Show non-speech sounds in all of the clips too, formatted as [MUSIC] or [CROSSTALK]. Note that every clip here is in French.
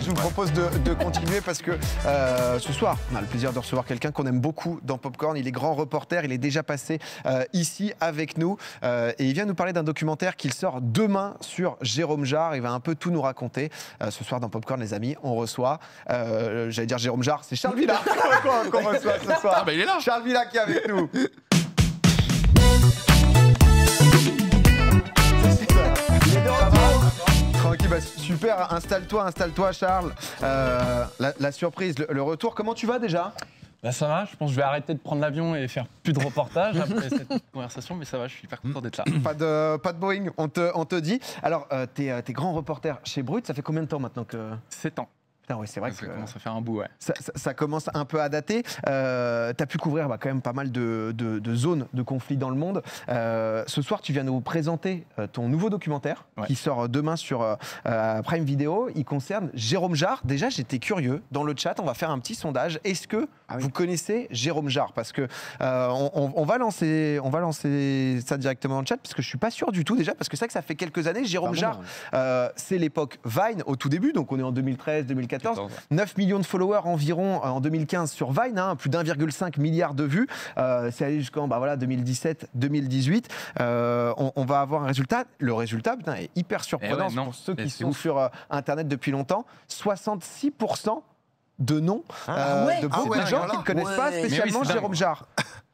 je vous propose de, continuer parce que euh, ce soir, on a le plaisir de recevoir quelqu'un qu'on aime beaucoup dans Popcorn. Il est grand reporter, il est déjà passé euh, ici avec nous euh, et il vient nous parler d'un documentaire qu'il sort demain sur Jérôme Jarre. Il va un peu tout nous raconter. ce soir dans Popcorn, les amis, on reçoit, j'allais dire Jérôme Jarre, c'est Charles Villa [LAUGHS] qu'on reçoit ce soir. Ah bah, il est là. Charles Villa qui est avec nous. [LAUGHS] Ok, bah, super. Installe-toi, installe-toi, Charles. Euh, la, surprise, le, retour. Comment tu vas déjà bah, ça va, je pense que je vais arrêter de prendre l'avion et faire plus de reportages après cette [LAUGHS] conversation, mais ça va, je suis hyper content d'être là. Pas de, pas de Boeing, on te, on te dit. Alors, euh, euh, t'es, grand reporter chez Brut, ça fait combien de temps maintenant que. 7 ans ouais, c'est vrai ah, ça commence à faire un bout, ouais. Ça, commence un peu à dater. Euh, tu as pu couvrir bah, quand même pas mal de, de, zones de conflit dans le monde. Euh, ce soir, tu viens nous présenter euh, ton nouveau documentaire qui sort euh, demain sur Prime Video. Il concerne Jérôme Jarre. Déjà, j'étais curieux. Dans le chat, on va faire un petit sondage. Est-ce que ah vous connaissez Jérôme Jarre Parce que on, va lancer, on va lancer ça directement dans le chat, parce que je suis pas sûr du tout déjà, parce que c'est que ça fait quelques années. Jérôme Jarre, c'est l'époque Vine au tout début, donc on est en 2013, 2014. 9 millions de followers environ euh, en 2015 sur Vine, hein, plus d'1,5 milliard de vues. Euh, c'est allé jusqu'en bah, voilà, 2017-2018. Euh, on, va avoir un résultat. Le résultat est hyper eh surprenant pour ceux qui sont sur Internet depuis longtemps. 66% de noms ah de ah beaucoup de gens qui ne connaissent pas, spécialement Jérôme Jarre.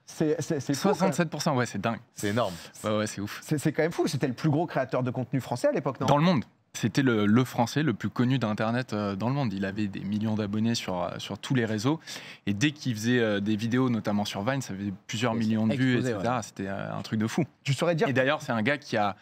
C'est 67%, ouais, c'est dingue. C'est énorme. Ouais, c'est ouf. C'est quand même fou. C'était le plus gros créateur de contenu français à l'époque, non Dans le monde. C'était le, français le plus connu d'Internet euh, dans le monde. Il avait des millions d'abonnés sur, euh, sur tous les réseaux. Et dès qu'il faisait euh, des vidéos, notamment sur Vine, ça faisait plusieurs millions de vues, etc. C'était un truc de fou. Tu saurais dire. Et d'ailleurs, c'est un gars qui a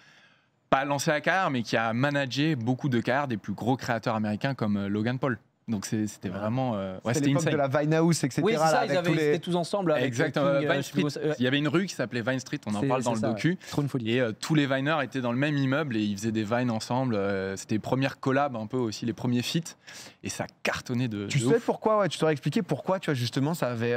pas lancé la carrière, mais qui a managé beaucoup de carrières des plus gros créateurs américains comme Logan Paul. Donc c'était vraiment. c'était ouais, euh, c'était de la Vine House, etc. Oui, ils avaient, tous ensemble. Avec Exactement. Euh, euh. il y avait une rue qui s'appelait Vine Street, on en parle dans le docu. une folie. Et tous les Vineurs étaient dans le même immeuble et ils faisaient des vines ensemble. c'était les premières collabs, un peu aussi, les premiers feats. Et ça cartonnait de. Tu sais pourquoi ouais, Tu t'aurais expliqué pourquoi, tu vois, justement, ça avait.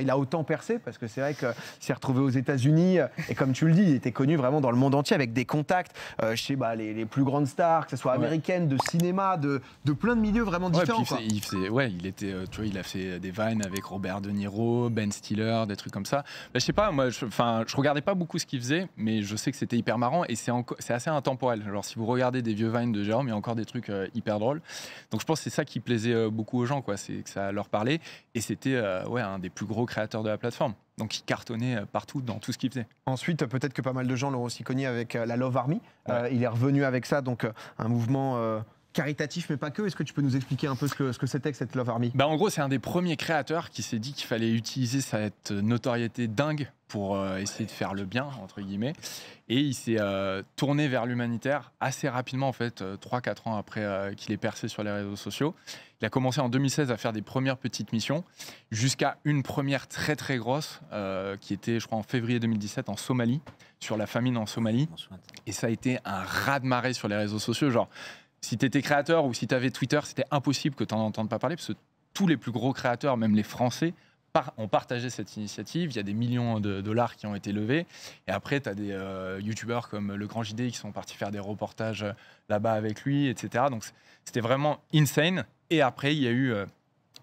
il a autant percé, parce que c'est vrai qu'il s'est retrouvé aux États-Unis. et comme tu le dis, il était connu vraiment dans le monde entier avec des contacts chez bah, les, plus grandes stars, que ce soit américaines, de cinéma, de, de plein de milieux vraiment différents il, ouais, il était, euh, tu vois, il a fait des vines avec Robert De Niro, Ben Stiller, des trucs comme ça. Bah, je sais pas, moi, enfin, je, regardais pas beaucoup ce qu'il faisait, mais je sais que c'était hyper marrant et c'est c'est assez intemporel. Alors si vous regardez des vieux vines de Jérôme, il y a encore des trucs euh, hyper drôles. Donc je pense que c'est ça qui plaisait euh, beaucoup aux gens, quoi, c'est que ça leur parlait et c'était ouais un des plus gros créateurs de la plateforme. Donc il cartonnait partout dans tout ce qu'il faisait. Ensuite, peut-être que pas mal de gens l'ont aussi connu avec la Love Army. il est revenu avec ça, donc un mouvement caritatif, mais pas que. Est-ce que tu peux nous expliquer un peu ce que, ce que c'était que cette Love Army bah, En gros, c'est un des premiers créateurs qui s'est dit qu'il fallait utiliser cette notoriété dingue pour euh, essayer de faire le bien, entre guillemets. Et il s'est euh, tourné vers l'humanitaire assez rapidement, en fait, 3-4 euh, ans après qu'il ait percé sur les réseaux sociaux. Il a commencé en 2016 à faire des premières petites missions, jusqu'à une première très très grosse, qui était, je crois, en février 2017 en Somalie, sur la famine en Somalie. Et ça a été un raz-de-marée sur les réseaux sociaux, genre si tu étais créateur ou si tu avais Twitter, c'était impossible que tu n'en entendes pas parler, parce que tous les plus gros créateurs, même les Français, ont partagé cette initiative. Il y a des millions de dollars qui ont été levés. Et après, tu as des YouTubers euh, youtubeurs comme Le Grand JD qui sont partis faire des reportages euh, là-bas avec lui, etc. Donc c'était vraiment insane. Et après, il y a eu euh,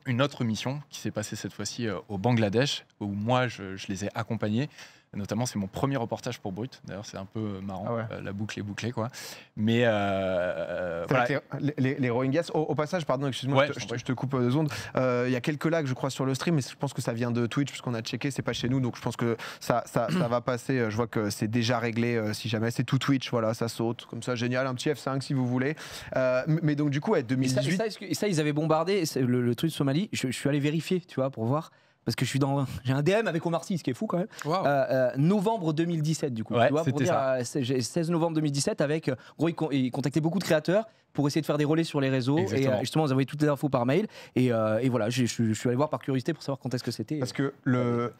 une autre mission qui s'est passée cette fois-ci au Bangladesh, où moi, je, je les ai accompagnés notamment, c'est mon premier reportage pour Brut. D'ailleurs, c'est un peu euh, marrant. Ah euh, la boucle est bouclée, quoi. Mais euh, voilà. les, Rohingyas, au, passage, pardon, excuse-moi, je, te coupe deux ondes. Il y a quelques lags, je crois, sur le stream, mais je pense que ça vient de Twitch, puisqu'on a checké, c'est pas chez nous, donc je pense que ça, ça, va passer. Je vois que c'est déjà réglé, si jamais. C'est tout Twitch, voilà, ça saute. Comme ça, génial, un petit F5 si vous voulez. mais donc, du coup, ouais, 2018. Et ça, ils avaient bombardé le, truc de Somalie. je suis allé vérifier, tu vois, pour voir parce que je suis dans j'ai un DM avec Omar Sy, ce qui est fou quand même. Euh, euh, novembre 2017 du coup. tu vois, pour dire, 16 euh, novembre 2017 avec gros il, contactait beaucoup de créateurs pour essayer de faire des relais sur les réseaux et justement vous avez toutes les infos par mail et, voilà je, suis allé voir par curiosité pour savoir quand est-ce que c'était. Parce que le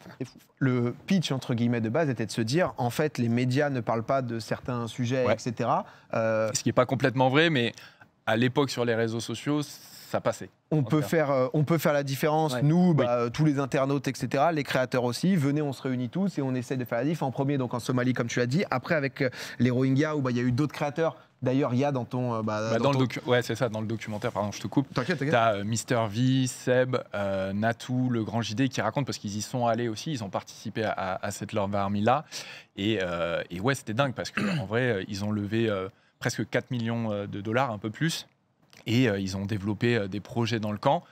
le pitch entre guillemets de base était de se dire en fait les médias ne parlent pas de certains sujets etc. Ce qui n'est pas complètement vrai mais à l'époque sur les réseaux sociaux ça On peut, faire, euh, on peut faire la différence, nous, bah, euh, tous les internautes, etc., les créateurs aussi. Venez, on se réunit tous et on essaie de faire la diff. En premier, donc en Somalie, comme tu l'as dit. Après, avec euh, les Rohingyas, où bah, il y a eu d'autres créateurs D'ailleurs, il y a dans ton. Bah, dans, le ouais, c'est ça, dans le documentaire, pardon, je te coupe. T'inquiète, t'inquiète. T'as Mister V, Seb, Natou, le grand JD qui raconte parce qu'ils y sont allés aussi, ils ont participé à, cette leur Army-là. Et, et, ouais, c'était dingue parce qu'en vrai, ils ont levé presque 4 millions de dollars, un peu plus. Et euh, ils ont développé euh, des projets dans le camp.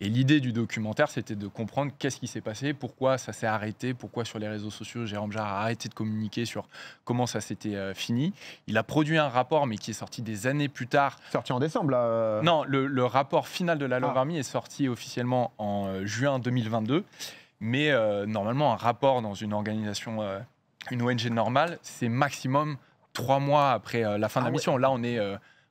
Et l'idée du documentaire, c'était de comprendre qu'est-ce qui s'est passé, pourquoi ça s'est arrêté, pourquoi sur les réseaux sociaux, Jérôme Jarre a arrêté de communiquer sur comment ça s'était euh, fini. Il a produit un rapport, mais qui est sorti des années plus tard. Sorti en décembre, là Non, le, rapport final de la Love ah. est sorti officiellement en juin 2022. Mais normalement, un rapport dans une organisation, une ONG normale, c'est maximum trois mois après la fin de la ah mission. Là, on est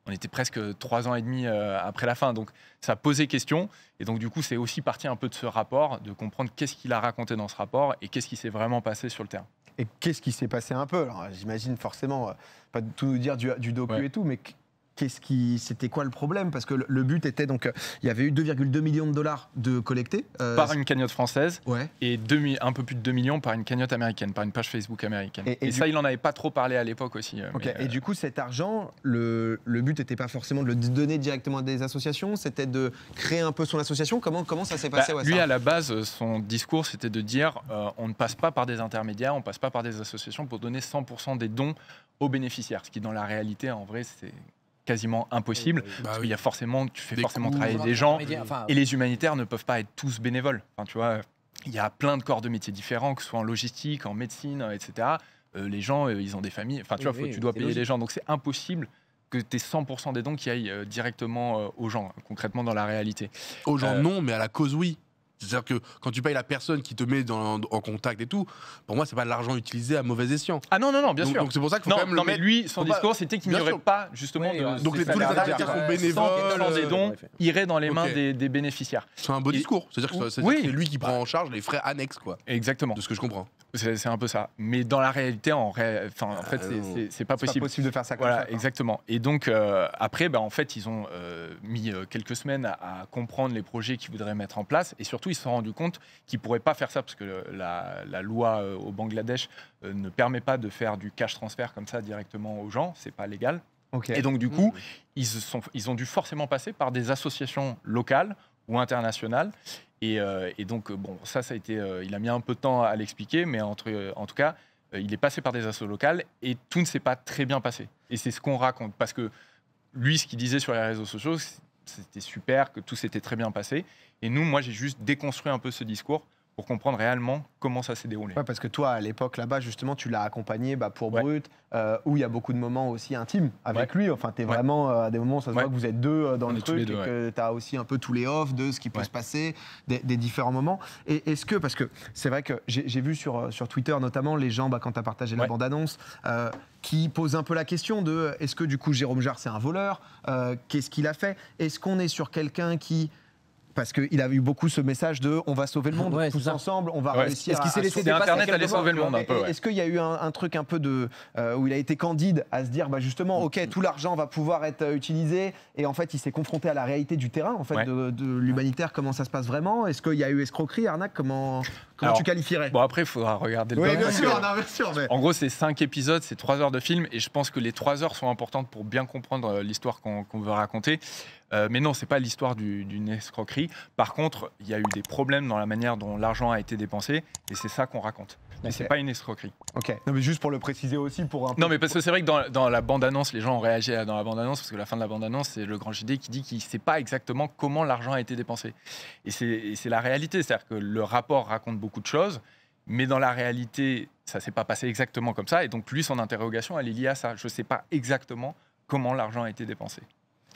on était presque trois ans et demi euh, après la fin. Donc ça posait question. Et donc du coup, c'est aussi parti un peu de ce rapport, de comprendre qu'est-ce qu'il a raconté dans ce rapport et qu'est-ce qui s'est vraiment passé sur le terrain. Et qu'est-ce qui s'est passé un peu J'imagine forcément, euh, pas tout nous dire du, du docu et tout, mais qu'est-ce qui, c'était quoi le problème Parce que le, but était donc, euh, il y avait eu 2,2 millions de dollars de collectés. Euh, par une cagnotte française et un peu plus de 2 millions par une cagnotte américaine, par une page Facebook américaine. Et, ça, il n'en avait pas trop parlé à l'époque aussi. Euh, et du coup, cet argent, le, but n'était pas forcément de le donner directement à des associations, c'était de créer un peu son association. Comment, comment ça s'est bah, passé Lui, à la base, son discours, c'était de dire on ne passe pas par des intermédiaires, on ne passe pas par des associations pour donner 100% des dons aux bénéficiaires, ce qui dans la réalité, en vrai, c'est quasiment impossible. Bah parce qu'il y a forcément, tu fais forcément travailler des gens. et les humanitaires ne peuvent pas être tous bénévoles. Enfin, tu vois, il y a plein de corps de métiers différents, que ce soit en logistique, en médecine, etc. Euh, les gens, euh, ils ont des familles. Enfin, tu vois, tu dois payer les gens. Donc, c'est impossible que tes 100% des dons qui aillent euh, directement aux gens, hein, concrètement dans la réalité. Aux gens, non, mais à la cause, oui. C'est-à-dire que quand tu payes la personne qui te met en contact et tout, pour moi, c'est pas de l'argent utilisé à mauvais escient. Ah non, non, non, bien sûr. Donc c'est pour ça qu'il faut non, quand même non, mais lui, son discours, c'était qu'il n'y aurait pas justement euh, Donc les, tous les qui sont bénévoles. des euh, dons iraient dans les mains des, bénéficiaires. C'est un beau discours. C'est-à-dire que c'est lui qui prend en charge les frais annexes, quoi. Exactement. De ce que je comprends. C'est un peu ça. Mais dans la réalité, en, enfin, en fait, ah, c'est pas possible. Pas possible de faire ça. quoi voilà, exactement. Et donc euh, après, ben, en fait, ils ont euh, mis euh, quelques semaines à, comprendre les projets qu'ils voudraient mettre en place, et surtout, ils se sont rendus compte qu'ils pourraient pas faire ça parce que la, loi au Bangladesh ne permet pas de faire du cash transfert comme ça directement aux gens. C'est pas légal. Et donc du coup, mmh. ils, sont, ils ont dû forcément passer par des associations locales ou internationales. Euh, et, donc, euh, bon, ça, ça a été. Euh, il a mis un peu de temps à l'expliquer, mais en tout cas, il est passé par des assauts locales et tout ne s'est pas très bien passé. Et c'est ce qu'on raconte. Parce que lui, ce qu'il disait sur les réseaux sociaux, c'était super, que tout s'était très bien passé. Et nous, moi, j'ai juste déconstruit un peu ce discours pour comprendre réellement comment ça s'est déroulé. parce que toi, à l'époque, là-bas, justement, tu l'as accompagné bah, pour Brut, euh, où il y a beaucoup de moments aussi intimes avec lui. Enfin, tu es vraiment euh, à des moments où ça se voit que vous êtes deux euh, dans le truc et que tu as aussi un peu tous les offs de ce qui peut se passer, des, différents moments. Et est-ce que, parce que c'est vrai que j'ai vu sur, sur Twitter, notamment, les gens, bah, quand tu as partagé la bande-annonce, qui posent un peu la question de est-ce que, du coup, Jérôme Jarre, c'est un voleur Qu'est-ce qu'il a fait Est-ce qu'on est sur quelqu'un qui parce qu'il a eu beaucoup ce message de on va sauver le monde tous ensemble, on va réussir. Est-ce qu'il s'est laissé sauver le monde Est-ce qu'il y a eu un, truc un peu de euh, où il a été candide à se dire bah justement ok mm. tout l'argent va pouvoir être euh, utilisé et en fait il s'est confronté à la réalité du terrain en fait de, de l'humanitaire comment ça se passe vraiment Est-ce qu'il y a eu escroquerie, arnaque comment Comment tu qualifierais Bon, après, il faudra regarder le oui, bien sûr, bien sûr, En gros, c'est 5 épisodes, c'est trois heures de film, et je pense que les trois heures sont importantes pour bien comprendre euh, l'histoire qu'on veut raconter. Euh, mais non, c'est pas l'histoire d'une escroquerie. Par contre, il y a eu des problèmes dans la manière dont l'argent a été dépensé, et c'est ça qu'on raconte. Mais c'est pas une escroquerie. Ok. Non, mais juste pour le préciser aussi, pour un. Non, mais parce que c'est vrai que dans, dans la bande-annonce, les gens ont réagi à, dans la bande-annonce, parce que la fin de la bande-annonce, c'est le grand JD qui dit qu'il ne sait pas exactement comment l'argent a été dépensé. Et c'est la réalité. C'est-à-dire que le rapport raconte beaucoup de choses, mais dans la réalité, ça s'est pas passé exactement comme ça. Et donc, lui, son interrogation, elle est liée à ça. Je ne sais pas exactement comment l'argent a été dépensé.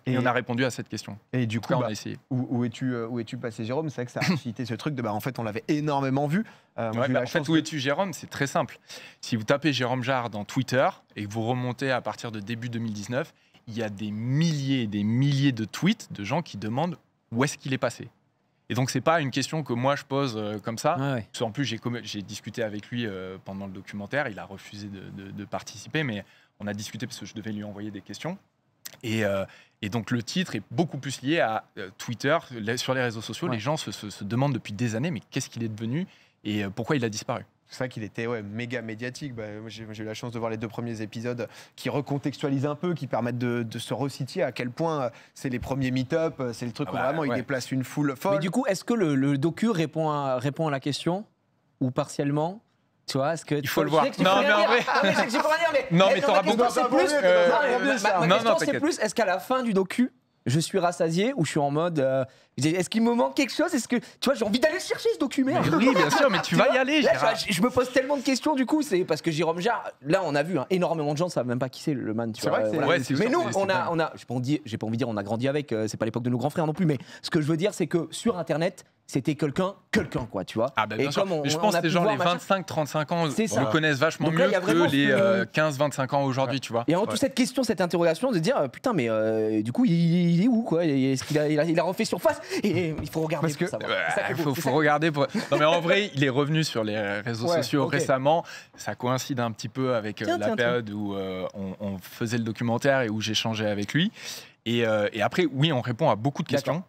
Et, on a répondu à cette question. Et du coup, on a bah, essayé. Où, où es-tu euh, passé, Jérôme C'est vrai que ça a [COUGHS] cité ce truc de bah, en fait, on l'avait énormément vu. Euh, bah, en fait, où es-tu, Jérôme C'est très simple. Si vous tapez Jérôme Jarre dans Twitter et que vous remontez à partir de début 2019, il y a des milliers et des milliers de tweets de gens qui demandent où est-ce qu'il est passé. Et donc, ce n'est pas une question que moi je pose euh, comme ça. En plus, j'ai discuté avec lui pendant le documentaire. Il a refusé de participer, mais on a discuté parce que je devais lui envoyer des questions. Euh, et, donc le titre est beaucoup plus lié à euh, Twitter. Sur les réseaux sociaux, les gens se, demandent depuis des années, mais qu'est-ce qu'il est devenu et euh, pourquoi il a disparu c'est vrai qu'il était méga médiatique. Bah, j'ai, eu la chance de voir les deux premiers épisodes qui recontextualisent un peu, qui permettent de, se resituer à quel point c'est les premiers meet-up, c'est le truc ah où bah, vraiment il déplace une foule folle. Mais du coup, est-ce que le, docu répond répond à la question Ou partiellement tu vois, est-ce que il faut le voir. Non, mais en vrai. Non, mais t'auras beaucoup de Ma question, c'est plus est-ce qu'à la fin du docu, je suis rassasié ou je suis en mode euh, est-ce qu'il me manque quelque chose Est-ce que tu vois j'ai envie d'aller chercher ce document Oui, bien sûr, mais tu, [LAUGHS] vas y aller. je, me pose tellement de questions du coup, c'est parce que Jérôme Jarre, là on a vu hein, énormément de gens ça va même pas qui c'est le man. C'est vrai euh, mais nous on a on a j'ai pas, envie de dire on a grandi avec, euh, c'est pas l'époque de nos grands frères non plus, mais ce que je veux dire c'est que sur internet c'était quelqu'un, quelqu'un, quoi, tu vois. Ah, ben, et je pense que les gens, les 25-35 ans, le connaissent vachement mieux que les 15-25 euh, ans aujourd'hui, tu vois. Et en toute cette question, cette interrogation de dire, euh, putain, mais euh, du coup, il, est où, quoi Est-ce qu'il il a, refait surface Et il faut regarder que, pour faut, regarder Non, mais en vrai, il est revenu sur les réseaux sociaux récemment. Ça coïncide un petit peu avec la période où on, faisait le documentaire et où j'échangeais avec lui. et après, oui, on répond à beaucoup de questions.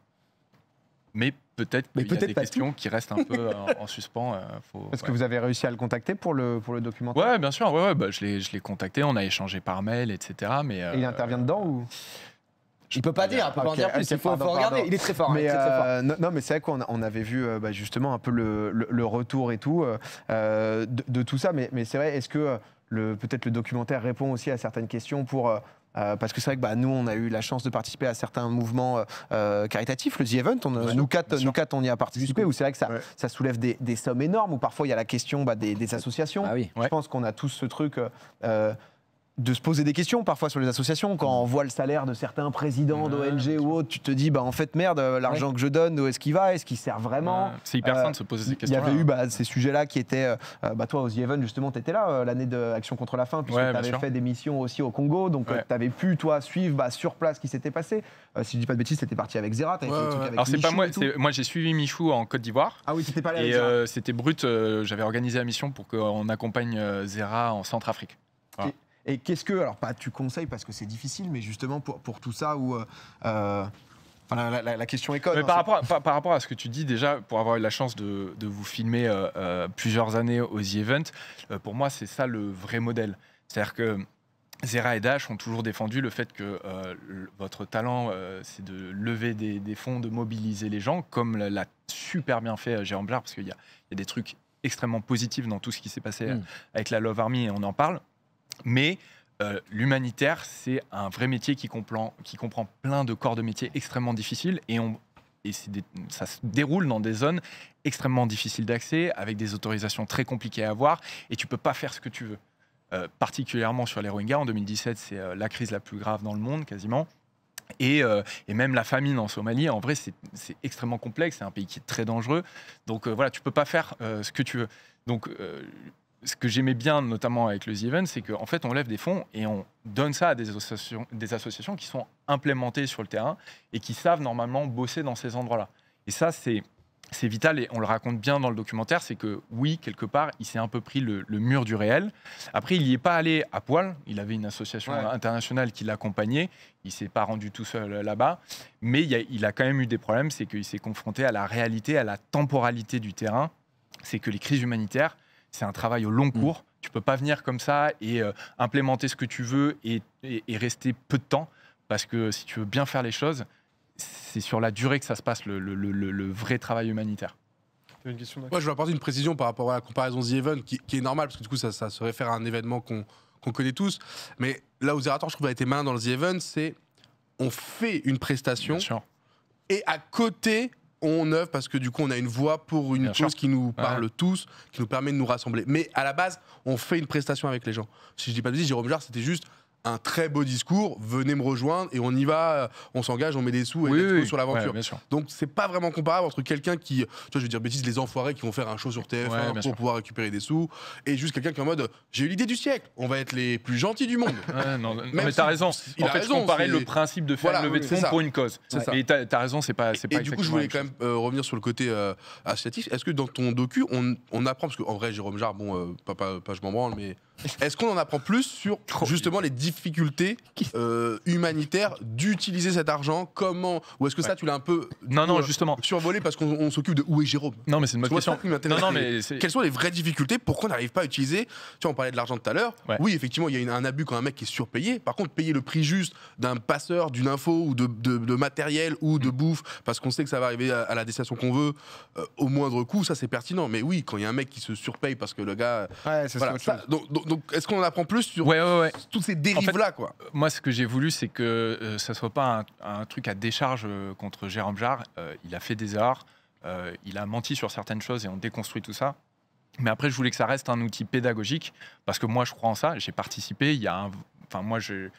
Mais peut-être qu'il y a des questions qui restent un peu [LAUGHS] en, suspens. Euh, faut, Parce que vous avez réussi à le contacter pour le, pour le documentaire Oui, bien sûr. Ouais, ouais bah, je l'ai contacté, on a échangé par mail, etc. Mais, il euh, intervient dedans ou je ne peux pas dire, peut pas dire il faut, regarder. Il est très fort. Hein, mais euh, Non, mais c'est vrai qu'on avait vu bah, justement un peu le, le, retour et tout de, tout ça. Mais, mais c'est vrai, est-ce que peut-être le documentaire répond aussi à certaines questions pour euh, parce que c'est vrai que bah, nous, on a eu la chance de participer à certains mouvements euh, euh, caritatifs. Le The Event, on, nous, quatre, nous on y a participé, où c'est vrai que ça, soulève des, sommes énormes, où parfois il y a la question bah, des, associations. Ah Je pense qu'on a tous ce truc. Euh, de se poser des questions parfois sur les associations. Quand on voit le salaire de certains présidents d'ONG ou autres, tu te dis, bah, en fait, merde, euh, l'argent que je donne, où est-ce qu'il va Est-ce qu'il sert vraiment C'est hyper euh, simple de se poser ces questions. Il y avait eu bah, ces sujets-là qui étaient. Euh, bah, toi, aux Even, justement, tu étais là l'année l'année d'Action contre la faim, puisque tu avais fait des missions aussi au Congo. Donc, tu avais pu, toi, suivre bah, sur place ce qui s'était passé. si je dis pas de bêtises, c'était parti avec Zera, Alors, c'est pas moi, moi j'ai suivi Michou en Côte d'Ivoire. Ah oui, pas Et c'était brut, j'avais organisé la mission pour qu'on accompagne Zera en Centrafrique. Et qu'est-ce que, alors pas tu conseilles parce que c'est difficile, mais justement pour, pour tout ça où. Euh, euh, enfin, la, question école. Hein, par, rapport à, par, rapport à ce que tu dis, déjà, pour avoir eu la chance de, de vous filmer euh, euh, plusieurs années aux The Event, pour moi, c'est ça le vrai modèle. C'est-à-dire que Zera et Dash ont toujours défendu le fait que votre talent, c'est de lever des, fonds, de mobiliser les gens, comme l'a super bien fait Jérôme Blard, parce qu'il y, y, a des trucs extrêmement positifs dans tout ce qui s'est passé mmh. avec la Love Army, et on en parle. Mais euh, l'humanitaire, c'est un vrai métier qui comprend, qui comprend plein de corps de métier extrêmement difficiles et, on, ça se déroule dans des zones extrêmement difficiles d'accès, avec des autorisations très compliquées à avoir, et tu peux pas faire ce que tu veux. Euh, particulièrement sur les Rohingyas, en 2017, c'est euh, la crise la plus grave dans le monde, quasiment. Et, même la famine en Somalie, en vrai, c'est extrêmement complexe. C'est un pays qui est très dangereux. Donc voilà, tu peux pas faire ce que tu veux. Donc ce que j'aimais bien, notamment avec le Even, c'est qu'en fait, on lève des fonds et on donne ça à des associations, des associations qui sont implémentées sur le terrain et qui savent normalement bosser dans ces endroits-là. Et ça, c'est c'est vital et on le raconte bien dans le documentaire, c'est que oui, quelque part, il s'est un peu pris le, mur du réel. Après, il n'y est pas allé à poil. Il avait une association internationale qui l'accompagnait. Il s'est pas rendu tout seul euh, là-bas. Mais il a, quand même eu des problèmes, c'est qu'il s'est confronté à la réalité, à la temporalité du terrain. C'est que les crises humanitaires, c'est un travail au long mm. cours. Tu peux pas venir comme ça et euh, implémenter ce que tu veux et, rester peu de temps, parce que si tu veux bien faire les choses, c'est sur la durée que ça se passe, le, vrai travail humanitaire. Moi, je vais apporter une précision par rapport à la comparaison The Event, qui, est normale, parce que du coup, ça, ça se réfère à un événement qu'on connaît tous. Mais là où Zerator, je trouve, a été main dans le The Event, c'est on fait une prestation, et à côté, on œuvre parce que du coup, on a une voix pour une chose qui nous parle tous, qui nous permet de nous rassembler. Mais à la base, on fait une prestation avec les gens. Si je dis pas de bêtises, Jérôme Jarre, c'était juste un très beau discours, venez me rejoindre et on y va, euh, on s'engage, on met des sous et sur l'aventure. Donc c'est pas vraiment comparable entre quelqu'un qui, tu je veux dire bêtise, les enfoirés qui vont faire un show sur TF1 pour pouvoir récupérer des sous et juste quelqu'un qui est en mode j'ai eu l'idée du siècle, on va être les plus gentils du monde. [LAUGHS] non, mais t'as raison. Il en fait, raison, je le principe de faire voilà, de fonds pour une cause. Et t'as as raison, c'est pas, pas. Et du coup, je voulais quand même euh, revenir sur le côté euh, associatif. Est-ce que dans ton docu, on, apprend parce qu'en vrai, Jérôme Jarre, bon, pas, pas, pas, je m'en branle, mais est-ce qu'on en apprend plus sur justement les difficultés euh, humanitaires d'utiliser cet argent Comment Ou est-ce que ça, tu l'as un peu non, non, euh, justement. survolé parce qu'on s'occupe de où est Jérôme Non, mais c'est une bonne question. Quelles sont les vraies difficultés Pourquoi on n'arrive pas à utiliser Tu vois, on parlait de l'argent tout à l'heure. Oui, effectivement, il y a un abus quand un mec est surpayé. Par contre, payer le prix juste d'un passeur, d'une info ou de, matériel ou de mm. bouffe parce qu'on sait que ça va arriver à, la destination qu'on veut euh, au moindre coût, ça c'est pertinent. Mais oui, quand il y a un mec qui se surpaye parce que le gars. Ouais, ça, donc, est-ce qu'on en apprend plus sur toutes ces dérives-là quoi Moi, ce que j'ai voulu, c'est que euh, ça ne soit pas un, truc à décharge euh, contre Jérôme Jarre. Euh, il a fait des arts, il a menti sur certaines choses et on déconstruit tout ça. Mais après, je voulais que ça reste un outil pédagogique parce que moi, je crois en ça. J'ai participé. Il y a enfin, moi, j'ai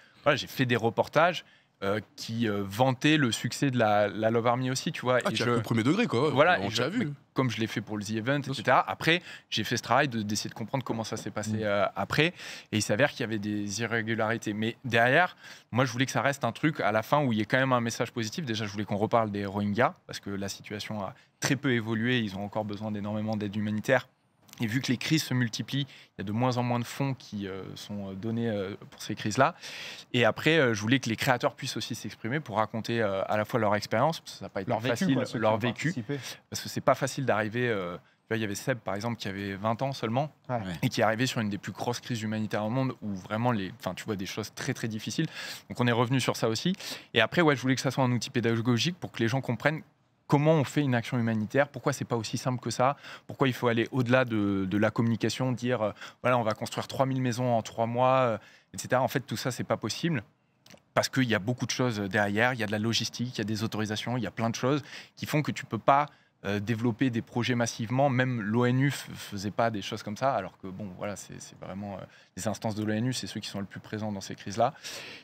fait des reportages euh, qui euh, vantait le succès de la, Love Army aussi, tu vois. Ah, et je... premier degré, quoi. Voilà, on l'a vu. Comme je l'ai fait pour le The Event, etc. Après, j'ai fait ce travail d'essayer de, comprendre comment ça s'est mm. passé euh, après. Et il s'avère qu'il y avait des irrégularités. Mais derrière, moi, je voulais que ça reste un truc à la fin où il y ait quand même un message positif. Déjà, je voulais qu'on reparle des Rohingyas, parce que la situation a très peu évolué. Ils ont encore besoin d'énormément d'aide humanitaire. Et vu que les crises se multiplient, il y a de moins en moins de fonds qui euh, sont euh, donnés euh, pour ces crises-là. Et après, je voulais que les créateurs puissent aussi s'exprimer pour raconter à la fois leur expérience, parce que ça n'a pas été facile, leur vécu, parce que c'est pas facile d'arriver. il y avait Seb, par exemple, qui avait 20 ans seulement, et qui est arrivé sur une des plus grosses crises humanitaires au monde, où vraiment, les, enfin, tu vois des choses très, très difficiles. Donc, on est revenu sur ça aussi. Et après, ouais, je voulais que ça soit un outil pédagogique pour que les gens comprennent comment on fait une action humanitaire, pourquoi c'est pas aussi simple que ça, pourquoi il faut aller au-delà de, la communication, dire euh, voilà, on va construire 3000 maisons en trois mois, euh, etc. En fait, tout ça, c'est pas possible. Parce qu'il y a beaucoup de choses derrière, il y a de la logistique, il y a des autorisations, il y a plein de choses qui font que tu peux pas euh, développer des projets massivement. Même l'ONU faisait pas des choses comme ça, alors que bon, voilà, c'est vraiment euh, les instances de l'ONU, c'est ceux qui sont le plus présents dans ces crises-là.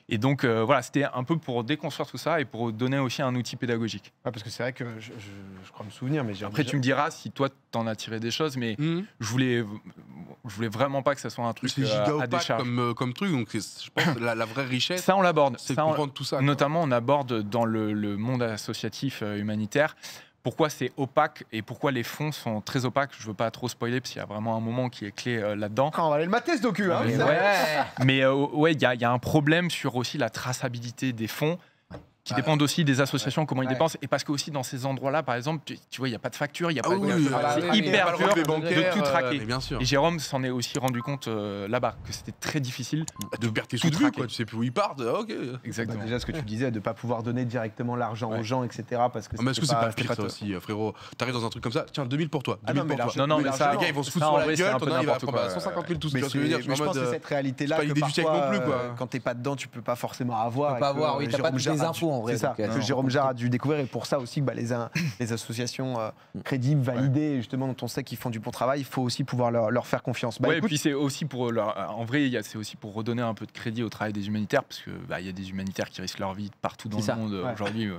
Et donc euh, voilà, c'était un peu pour déconstruire tout ça et pour donner aussi un outil pédagogique. Ah, parce que c'est vrai que je, crois me souvenir, mais après tu me diras si toi t'en as tiré des choses, mais mhm. je voulais, je voulais vraiment pas que ça soit un truc à décharge. Comme, comme truc, donc je pense la, la vraie richesse. Ça on l'aborde, c'est comprendre tout ça. Notamment, on aborde dans le monde associatif humanitaire pourquoi c'est opaque et pourquoi les fonds sont très opaques. Je ne veux pas trop spoiler parce qu'il y a vraiment un moment qui est clé euh, là-dedans. Quand ah, on va aller le mater ce docu. Hein. mais ouais, euh, il y, a un problème sur aussi la traçabilité des fonds qui dépendent aussi des associations, comment ils dépensent. Et parce que aussi dans ces endroits-là, par exemple, tu, vois, il n'y a pas de facture, il n'y a ah pas de. Oui, ah bah c'est hyper dur de tout euh, traquer. Et Jérôme s'en est aussi rendu compte euh, là-bas, que c'était très difficile bah, de tu tes sous de vue, quoi. Tu sais plus où ils partent. Euh, ok. Exactement. Bah, déjà, ce que tu disais, de ne pas pouvoir donner directement l'argent aux gens, etc. Parce que ah, que c'est pas pire ça aussi, frérot tu arrives dans un truc comme ça, tiens, 2000 pour toi. Non, non, mais ça. Les gars, ils vont se foutre sur la gueule, il va prendre 150 000 tous. Mais je pense que cette réalité-là, quand t'es pas dedans, tu peux pas forcément avoir. Pas avoir, oui, t'as pas des infos c'est ça, euh, que Jérôme Jarre a dû découvrir. Et pour ça aussi, bah, les, [LAUGHS] les associations euh, mm. crédibles, validées, justement, dont on sait qu'ils font du bon travail, il faut aussi pouvoir leur, faire confiance. Bah, et puis c'est aussi pour. Euh, leur, en vrai, c'est aussi pour redonner un peu de crédit au travail des humanitaires, parce qu'il bah, y a des humanitaires qui risquent leur vie partout dans le monde aujourd'hui.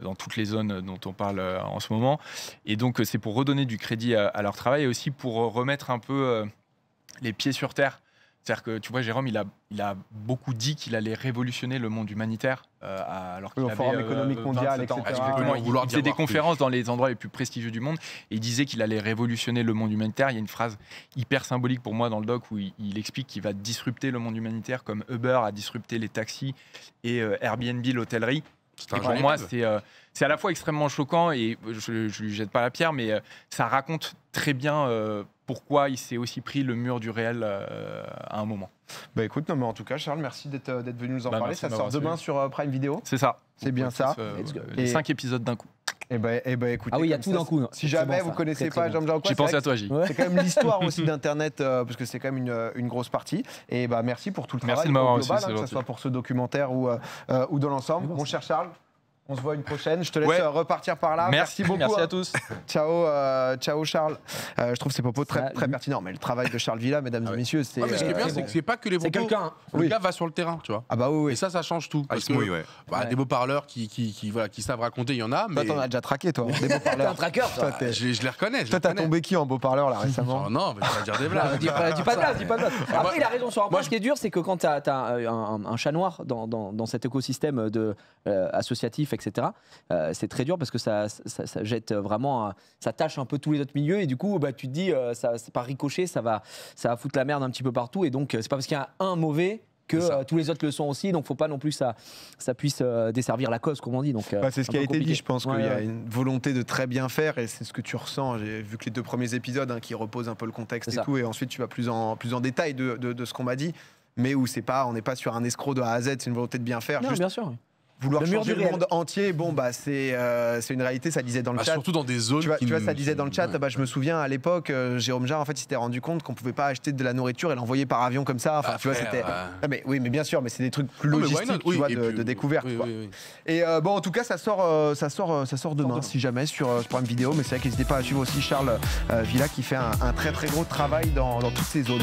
dans toutes les zones dont on parle en ce moment. Et donc, c'est pour redonner du crédit à, leur travail et aussi pour remettre un peu les pieds sur terre c'est-à-dire que tu vois, Jérôme, il a, il a beaucoup dit qu'il allait révolutionner le monde humanitaire euh, alors Forum euh, économique euh, mondial, Il, il faisait des conférences dans les endroits les plus prestigieux du monde et il disait qu'il allait révolutionner le monde humanitaire. Il y a une phrase hyper symbolique pour moi dans le doc où il, explique qu'il va disrupter le monde humanitaire comme Uber a disrupté les taxis et euh, Airbnb l'hôtellerie. Et pour moi, c'est euh, c'est à la fois extrêmement choquant et je ne lui jette pas la pierre, mais euh, ça raconte très bien euh, pourquoi il s'est aussi pris le mur du réel à un moment. Bah écoute, non, mais en tout cas, Charles, merci d'être venu nous en bah, parler. ça sort demain sur Prime Video. C'est ça. C'est bien ça. Les cinq épisodes d'un coup. Eh ben, eh ben écoutez. Ah oui, il y a tout d'un coup. Hein. Si jamais vous ne connaissez pas Jean-Jean j'ai pensé à toi, J. C'est quand même l'histoire aussi [LAUGHS] d'Internet, euh, parce que c'est quand même une, euh, une, grosse partie. Et ben merci pour tout le merci travail de global, aussi, hein, que ce soit pour ce documentaire ou, euh, ou dans l'ensemble. Mon cher Charles, on se voit une prochaine. Je te laisse euh, repartir par là. Merci, beaucoup. Merci à hein. tous. [LAUGHS] ciao, euh, ciao Charles. Euh, je trouve ces propos très, pertinents. Mais le travail de Charles Villa, mesdames ah et messieurs, c'est. ce qui est bien, c'est que c'est pas que les propos. C'est quelqu'un. Le gars va sur le terrain, tu vois. Ah bah oui. Et ça, ça change tout. Ah, oui, bah, des beaux parleurs qui, savent raconter, il y en a. Mais... Toi, t'en as déjà traqué, toi. Hein, des beaux [LAUGHS] parleurs. un traqueur, je, les reconnais. Je toi, t'as tombé qui en beau parleur, là, récemment ah, Non, mais je vais dire des [LAUGHS] blagues. dis pas de dis pas de Après, il a raison sur un point. Ce qui est dur, c'est que quand t'as un chat noir dans cet écosystème associatif, etc. Euh, c'est très dur parce que ça, jette vraiment, ça tâche un peu tous les autres milieux et du coup, bah, tu te dis, euh, ça, pas ricochet, ça va, ça va foutre la merde un petit peu partout et donc euh, c'est pas parce qu'il y a un mauvais que tous les autres le sont aussi. Donc, faut pas non plus ça, ça puisse desservir la cause, comme on dit. Bah, c'est ce qui a été dit. Je pense qu'il y a une volonté de très bien faire, et c'est ce que tu ressens. J'ai vu que les deux premiers épisodes, hein, qui reposent un peu le contexte et tout, et ensuite tu vas plus en détail de, ce qu'on m'a dit. Mais où c'est pas, on n'est pas sur un escroc de A à Z, c'est une volonté de bien faire. Non, bien sûr vouloir le changer monde entier, bon, bah, c'est euh, c'est une réalité, ça disait dans le bah, chat. Surtout dans des zones. Tu vois, ça disait dans le chat, bah, je me souviens à l'époque, euh, Jérôme Jarre, en fait, s'était rendu compte qu'on pouvait pas acheter de la nourriture et l'envoyer par avion comme ça. Enfin, tu vois, bah, c'était. Ah, mais, oui, mais bien sûr, mais c'est des trucs plus logistiques, tu vois, de, découverte. et euh, bon, en tout cas, ça sort, ça sort, ça sort demain, si jamais, sur ce programme vidéo. Mais c'est vrai qu'hésitez pas à suivre aussi Charles Villa qui fait un, un, très très gros travail dans, dans toutes ces zones.